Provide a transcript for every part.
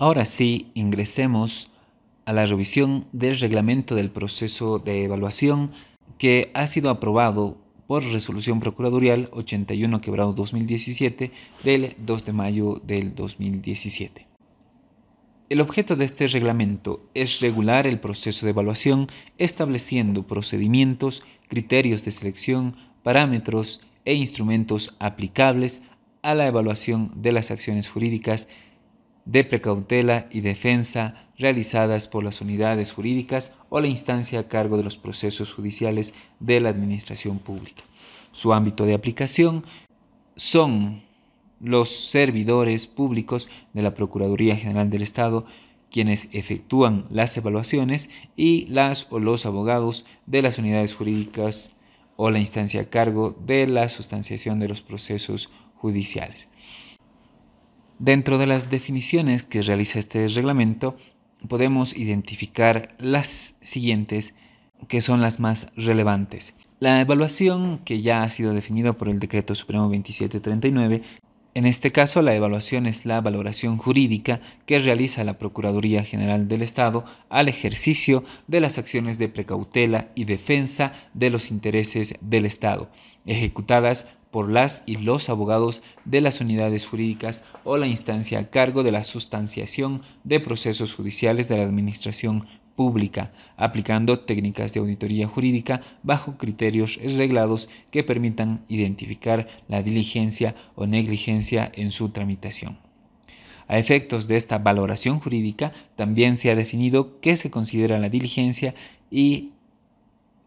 Ahora sí, ingresemos a la revisión del reglamento del proceso de evaluación que ha sido aprobado por resolución procuratorial 81 quebrado 2017 del 2 de mayo del 2017. El objeto de este reglamento es regular el proceso de evaluación estableciendo procedimientos, criterios de selección, parámetros e instrumentos aplicables a la evaluación de las acciones jurídicas de precautela y defensa realizadas por las unidades jurídicas o la instancia a cargo de los procesos judiciales de la Administración Pública. Su ámbito de aplicación son los servidores públicos de la Procuraduría General del Estado, quienes efectúan las evaluaciones, y las o los abogados de las unidades jurídicas o la instancia a cargo de la sustanciación de los procesos judiciales. Dentro de las definiciones que realiza este reglamento, podemos identificar las siguientes que son las más relevantes. La evaluación que ya ha sido definida por el Decreto Supremo 2739, en este caso la evaluación es la valoración jurídica que realiza la Procuraduría General del Estado al ejercicio de las acciones de precautela y defensa de los intereses del Estado, ejecutadas por las y los abogados de las unidades jurídicas o la instancia a cargo de la sustanciación de procesos judiciales de la Administración Pública, aplicando técnicas de auditoría jurídica bajo criterios reglados que permitan identificar la diligencia o negligencia en su tramitación. A efectos de esta valoración jurídica, también se ha definido qué se considera la diligencia y,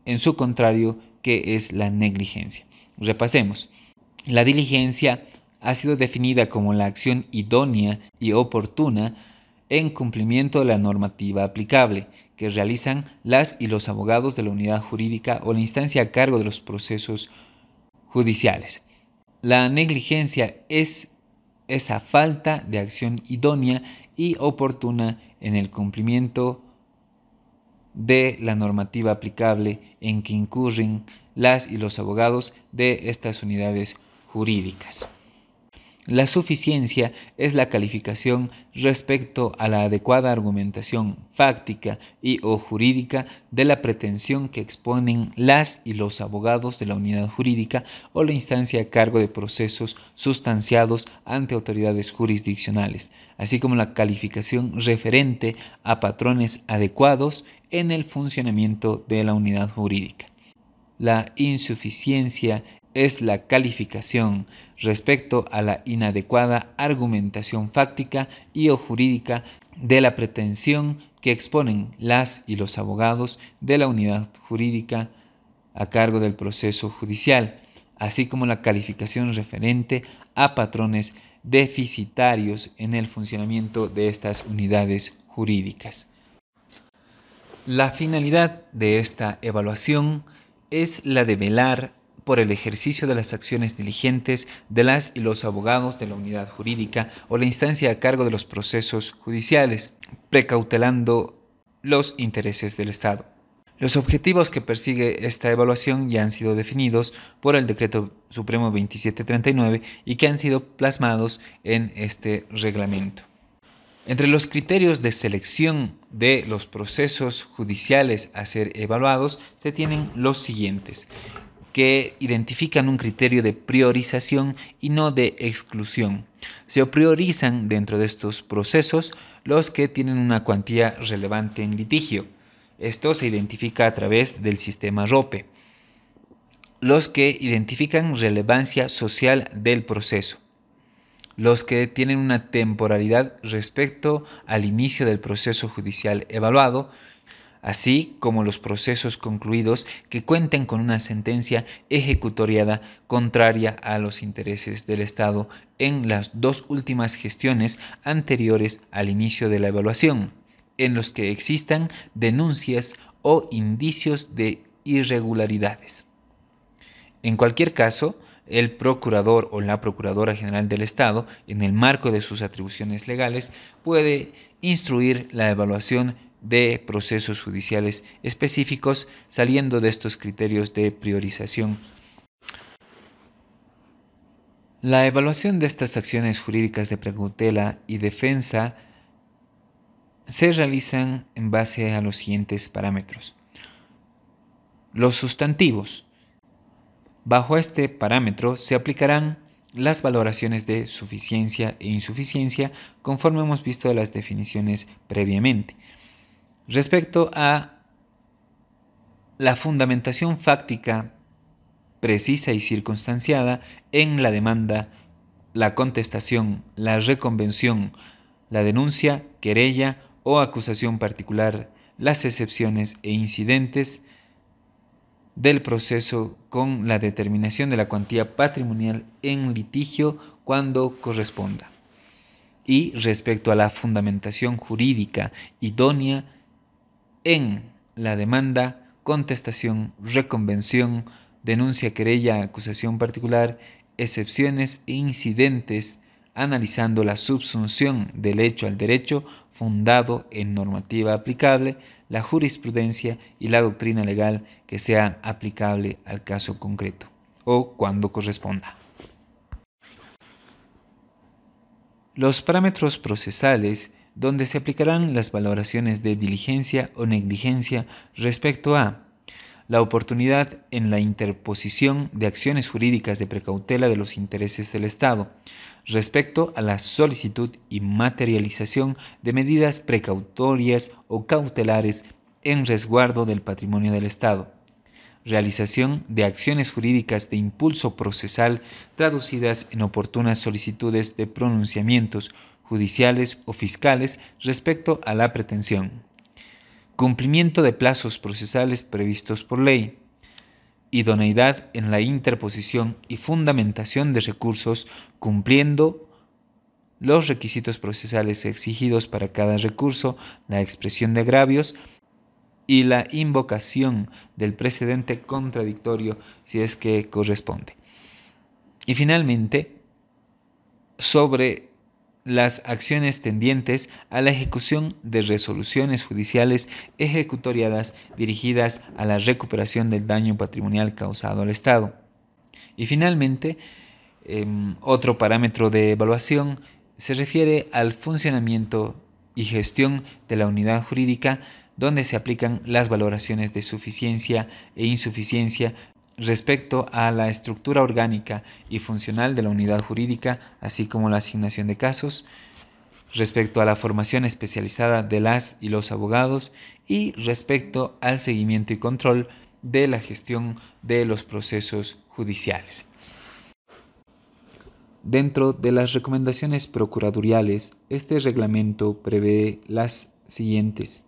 en su contrario, qué es la negligencia. Repasemos. La diligencia ha sido definida como la acción idónea y oportuna en cumplimiento de la normativa aplicable que realizan las y los abogados de la unidad jurídica o la instancia a cargo de los procesos judiciales. La negligencia es esa falta de acción idónea y oportuna en el cumplimiento de la normativa aplicable en que incurren las y los abogados de estas unidades jurídicas. La suficiencia es la calificación respecto a la adecuada argumentación fáctica y o jurídica de la pretensión que exponen las y los abogados de la unidad jurídica o la instancia a cargo de procesos sustanciados ante autoridades jurisdiccionales, así como la calificación referente a patrones adecuados en el funcionamiento de la unidad jurídica. La insuficiencia es la calificación respecto a la inadecuada argumentación fáctica y o jurídica de la pretensión que exponen las y los abogados de la unidad jurídica a cargo del proceso judicial, así como la calificación referente a patrones deficitarios en el funcionamiento de estas unidades jurídicas. La finalidad de esta evaluación es la de velar por el ejercicio de las acciones diligentes de las y los abogados de la unidad jurídica o la instancia a cargo de los procesos judiciales, precautelando los intereses del Estado. Los objetivos que persigue esta evaluación ya han sido definidos por el Decreto Supremo 2739 y que han sido plasmados en este reglamento. Entre los criterios de selección de los procesos judiciales a ser evaluados se tienen los siguientes, que identifican un criterio de priorización y no de exclusión. Se priorizan dentro de estos procesos los que tienen una cuantía relevante en litigio. Esto se identifica a través del sistema ROPE. Los que identifican relevancia social del proceso los que tienen una temporalidad respecto al inicio del proceso judicial evaluado, así como los procesos concluidos que cuenten con una sentencia ejecutoriada contraria a los intereses del Estado en las dos últimas gestiones anteriores al inicio de la evaluación, en los que existan denuncias o indicios de irregularidades. En cualquier caso, el procurador o la procuradora general del Estado, en el marco de sus atribuciones legales, puede instruir la evaluación de procesos judiciales específicos saliendo de estos criterios de priorización. La evaluación de estas acciones jurídicas de preguntela y defensa se realizan en base a los siguientes parámetros. Los sustantivos, Bajo este parámetro se aplicarán las valoraciones de suficiencia e insuficiencia conforme hemos visto las definiciones previamente. Respecto a la fundamentación fáctica precisa y circunstanciada en la demanda, la contestación, la reconvención, la denuncia, querella o acusación particular, las excepciones e incidentes, del proceso con la determinación de la cuantía patrimonial en litigio cuando corresponda. Y respecto a la fundamentación jurídica idónea en la demanda, contestación, reconvención, denuncia, querella, acusación particular, excepciones e incidentes, analizando la subsunción del hecho al derecho fundado en normativa aplicable, la jurisprudencia y la doctrina legal que sea aplicable al caso concreto o cuando corresponda. Los parámetros procesales donde se aplicarán las valoraciones de diligencia o negligencia respecto a la oportunidad en la interposición de acciones jurídicas de precautela de los intereses del Estado respecto a la solicitud y materialización de medidas precautorias o cautelares en resguardo del patrimonio del Estado, realización de acciones jurídicas de impulso procesal traducidas en oportunas solicitudes de pronunciamientos judiciales o fiscales respecto a la pretensión cumplimiento de plazos procesales previstos por ley, idoneidad en la interposición y fundamentación de recursos cumpliendo los requisitos procesales exigidos para cada recurso, la expresión de agravios y la invocación del precedente contradictorio si es que corresponde. Y finalmente, sobre las acciones tendientes a la ejecución de resoluciones judiciales ejecutoriadas dirigidas a la recuperación del daño patrimonial causado al Estado. Y finalmente, em, otro parámetro de evaluación se refiere al funcionamiento y gestión de la unidad jurídica donde se aplican las valoraciones de suficiencia e insuficiencia respecto a la estructura orgánica y funcional de la unidad jurídica, así como la asignación de casos, respecto a la formación especializada de las y los abogados y respecto al seguimiento y control de la gestión de los procesos judiciales. Dentro de las recomendaciones procuraduriales, este reglamento prevé las siguientes.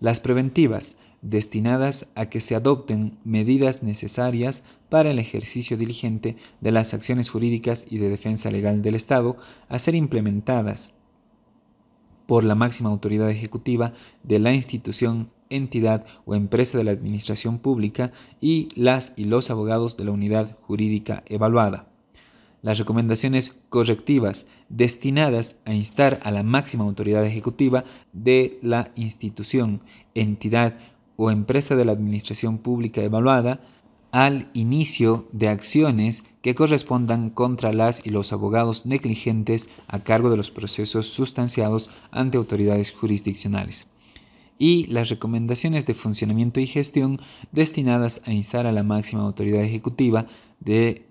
Las preventivas destinadas a que se adopten medidas necesarias para el ejercicio diligente de las acciones jurídicas y de defensa legal del Estado a ser implementadas por la máxima autoridad ejecutiva de la institución, entidad o empresa de la administración pública y las y los abogados de la unidad jurídica evaluada las recomendaciones correctivas destinadas a instar a la máxima autoridad ejecutiva de la institución, entidad o empresa de la administración pública evaluada al inicio de acciones que correspondan contra las y los abogados negligentes a cargo de los procesos sustanciados ante autoridades jurisdiccionales y las recomendaciones de funcionamiento y gestión destinadas a instar a la máxima autoridad ejecutiva de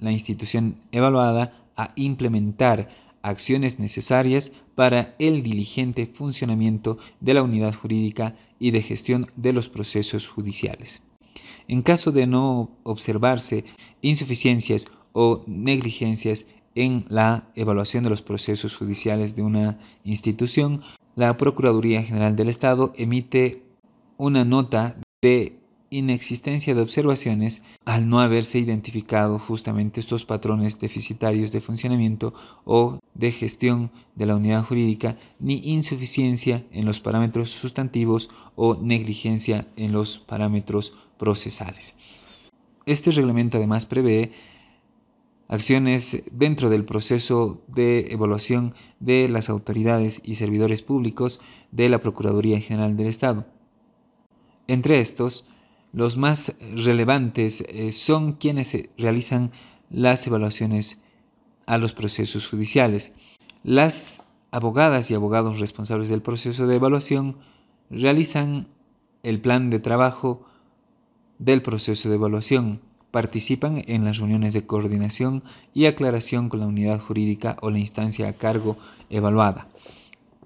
la institución evaluada a implementar acciones necesarias para el diligente funcionamiento de la unidad jurídica y de gestión de los procesos judiciales. En caso de no observarse insuficiencias o negligencias en la evaluación de los procesos judiciales de una institución, la Procuraduría General del Estado emite una nota de inexistencia de observaciones, al no haberse identificado justamente estos patrones deficitarios de funcionamiento o de gestión de la unidad jurídica, ni insuficiencia en los parámetros sustantivos o negligencia en los parámetros procesales. Este reglamento además prevé acciones dentro del proceso de evaluación de las autoridades y servidores públicos de la Procuraduría General del Estado. Entre estos, los más relevantes eh, son quienes realizan las evaluaciones a los procesos judiciales. Las abogadas y abogados responsables del proceso de evaluación realizan el plan de trabajo del proceso de evaluación, participan en las reuniones de coordinación y aclaración con la unidad jurídica o la instancia a cargo evaluada,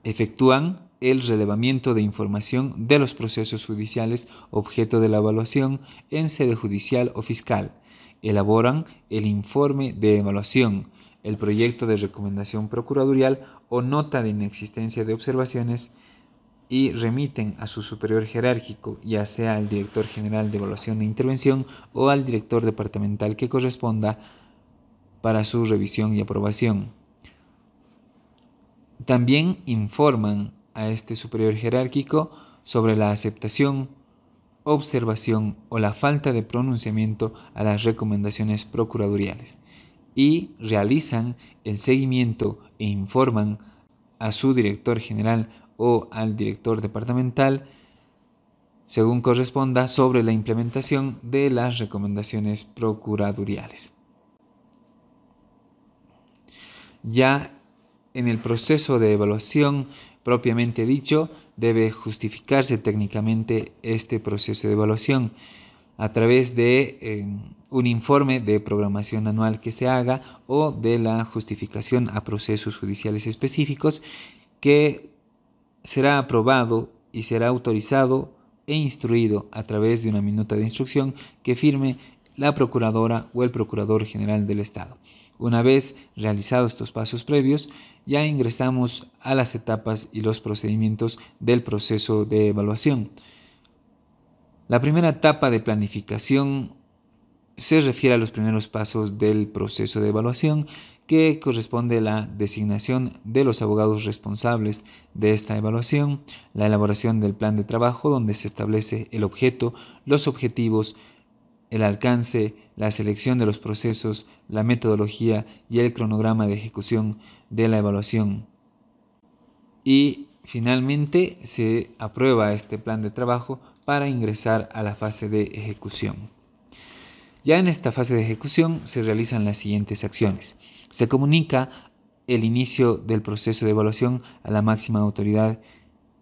efectúan el relevamiento de información de los procesos judiciales objeto de la evaluación en sede judicial o fiscal. Elaboran el informe de evaluación, el proyecto de recomendación procuradurial o nota de inexistencia de observaciones y remiten a su superior jerárquico, ya sea al director general de evaluación e intervención o al director departamental que corresponda para su revisión y aprobación. También informan a este superior jerárquico sobre la aceptación, observación o la falta de pronunciamiento a las recomendaciones procuradoriales y realizan el seguimiento e informan a su director general o al director departamental según corresponda sobre la implementación de las recomendaciones procuradurales. Ya en el proceso de evaluación propiamente dicho, debe justificarse técnicamente este proceso de evaluación a través de eh, un informe de programación anual que se haga o de la justificación a procesos judiciales específicos que será aprobado y será autorizado e instruido a través de una minuta de instrucción que firme la Procuradora o el Procurador General del Estado. Una vez realizados estos pasos previos, ya ingresamos a las etapas y los procedimientos del proceso de evaluación. La primera etapa de planificación se refiere a los primeros pasos del proceso de evaluación que corresponde a la designación de los abogados responsables de esta evaluación, la elaboración del plan de trabajo donde se establece el objeto, los objetivos, el alcance, la selección de los procesos, la metodología y el cronograma de ejecución de la evaluación. Y finalmente se aprueba este plan de trabajo para ingresar a la fase de ejecución. Ya en esta fase de ejecución se realizan las siguientes acciones. Se comunica el inicio del proceso de evaluación a la máxima autoridad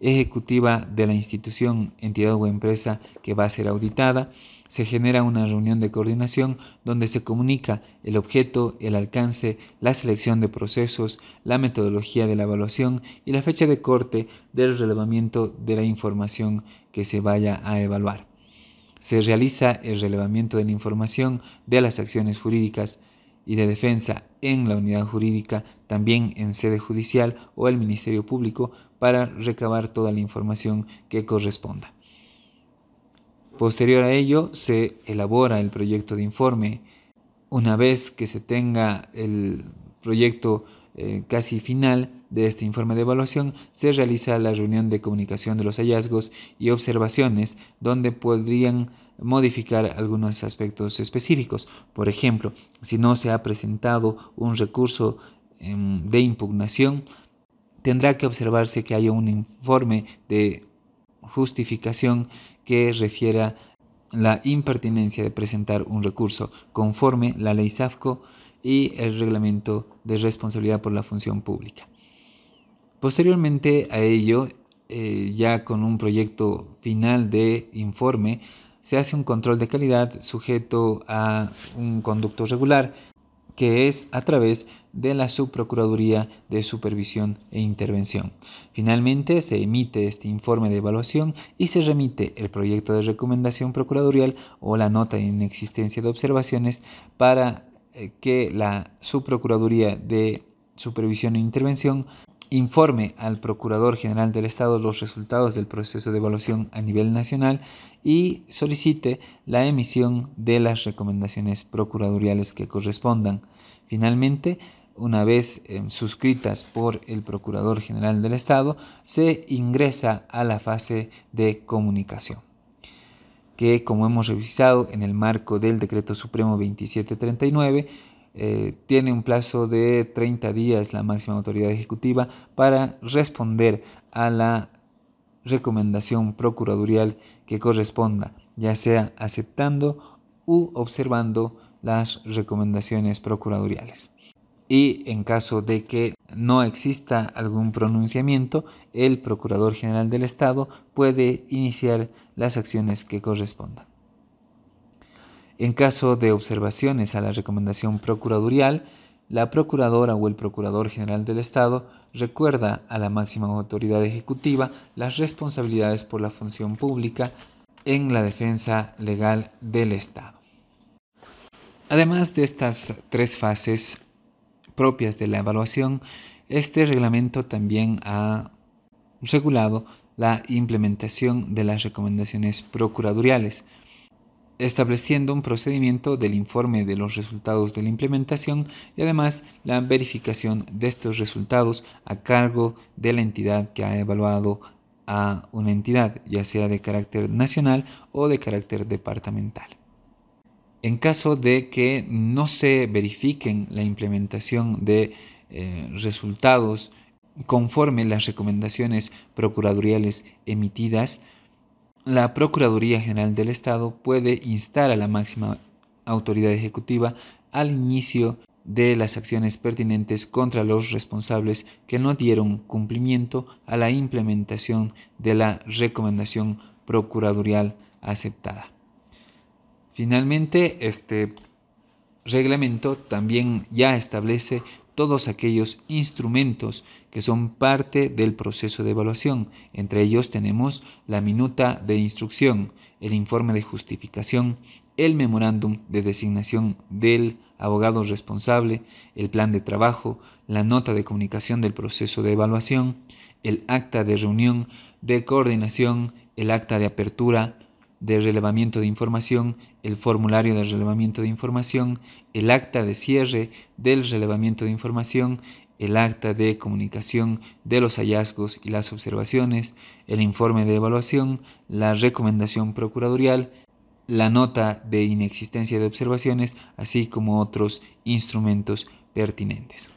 ejecutiva de la institución, entidad o empresa que va a ser auditada se genera una reunión de coordinación donde se comunica el objeto, el alcance, la selección de procesos, la metodología de la evaluación y la fecha de corte del relevamiento de la información que se vaya a evaluar. Se realiza el relevamiento de la información de las acciones jurídicas y de defensa en la unidad jurídica, también en sede judicial o el Ministerio Público, para recabar toda la información que corresponda. Posterior a ello, se elabora el proyecto de informe. Una vez que se tenga el proyecto eh, casi final de este informe de evaluación, se realiza la reunión de comunicación de los hallazgos y observaciones, donde podrían modificar algunos aspectos específicos. Por ejemplo, si no se ha presentado un recurso em, de impugnación, tendrá que observarse que haya un informe de justificación que refiera la impertinencia de presentar un recurso conforme la ley SAFCO y el reglamento de responsabilidad por la función pública. Posteriormente a ello, eh, ya con un proyecto final de informe, se hace un control de calidad sujeto a un conducto regular que es a través de la Subprocuraduría de Supervisión e Intervención. Finalmente, se emite este informe de evaluación y se remite el proyecto de recomendación procuradorial o la nota en inexistencia de observaciones para eh, que la Subprocuraduría de Supervisión e Intervención informe al Procurador General del Estado los resultados del proceso de evaluación a nivel nacional y solicite la emisión de las recomendaciones procuratoriales que correspondan. Finalmente, una vez eh, suscritas por el Procurador General del Estado, se ingresa a la fase de comunicación que como hemos revisado en el marco del Decreto Supremo 2739, eh, tiene un plazo de 30 días la máxima autoridad ejecutiva para responder a la recomendación procuradurial que corresponda, ya sea aceptando u observando las recomendaciones procuraduriales. Y en caso de que no exista algún pronunciamiento, el Procurador General del Estado puede iniciar las acciones que correspondan. En caso de observaciones a la recomendación procuradurial, la Procuradora o el Procurador General del Estado recuerda a la máxima autoridad ejecutiva las responsabilidades por la función pública en la defensa legal del Estado. Además de estas tres fases propias de la evaluación, este reglamento también ha regulado la implementación de las recomendaciones procuraduriales estableciendo un procedimiento del informe de los resultados de la implementación y además la verificación de estos resultados a cargo de la entidad que ha evaluado a una entidad, ya sea de carácter nacional o de carácter departamental. En caso de que no se verifiquen la implementación de eh, resultados conforme las recomendaciones procuratoriales emitidas, la Procuraduría General del Estado puede instar a la máxima autoridad ejecutiva al inicio de las acciones pertinentes contra los responsables que no dieron cumplimiento a la implementación de la recomendación procuradurial aceptada. Finalmente, este reglamento también ya establece todos aquellos instrumentos que son parte del proceso de evaluación. Entre ellos tenemos la minuta de instrucción, el informe de justificación, el memorándum de designación del abogado responsable, el plan de trabajo, la nota de comunicación del proceso de evaluación, el acta de reunión de coordinación, el acta de apertura, de relevamiento de información, el formulario de relevamiento de información, el acta de cierre del relevamiento de información, el acta de comunicación de los hallazgos y las observaciones, el informe de evaluación, la recomendación procuradorial, la nota de inexistencia de observaciones, así como otros instrumentos pertinentes.